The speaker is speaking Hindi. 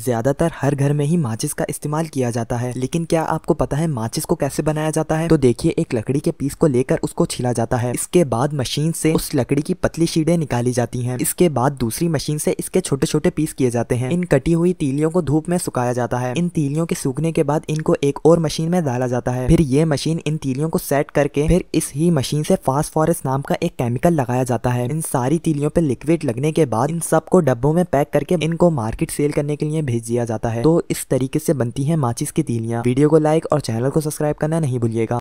ज्यादातर हर घर में ही माचिस का इस्तेमाल किया जाता है लेकिन क्या आपको पता है माचिस को कैसे बनाया जाता है तो देखिए एक लकड़ी के पीस को लेकर उसको छिला जाता है इसके बाद मशीन से उस लकड़ी की पतली शीडे निकाली जाती हैं इसके बाद दूसरी मशीन से इसके छोटे छोटे पीस किए जाते हैं इन कटी हुई तीलियों को धूप में सुखाया जाता है इन तीलियों के सूखने के बाद इनको एक और मशीन में डाला जाता है फिर ये मशीन इन तीलियों को सेट करके फिर इस ही मशीन से फास्फोरस नाम का एक केमिकल लगाया जाता है इन सारी तीलियों पर लिक्विड लगने के बाद इन सबको डब्बों में पैक करके इनको मार्केट सेल करने के लिए में भेज दिया जाता है तो इस तरीके से बनती है माचिस की तीलियां वीडियो को लाइक और चैनल को सब्सक्राइब करना नहीं भूलिएगा